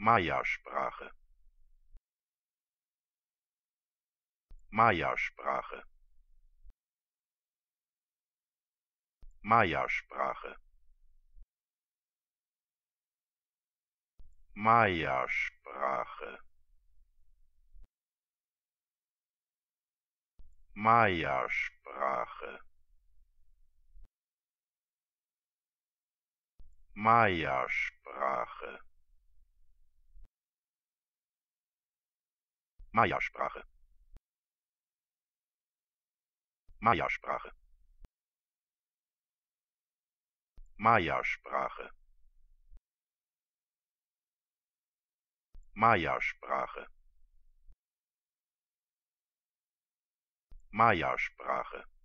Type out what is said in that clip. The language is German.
Maya-Sprache Maya-Sprache Maya-Sprache Maya-Sprache Maya-Sprache Maya-Sprache maya-Sprache maya-Sprache maya-Sprache maya-Sprache maya-Sprache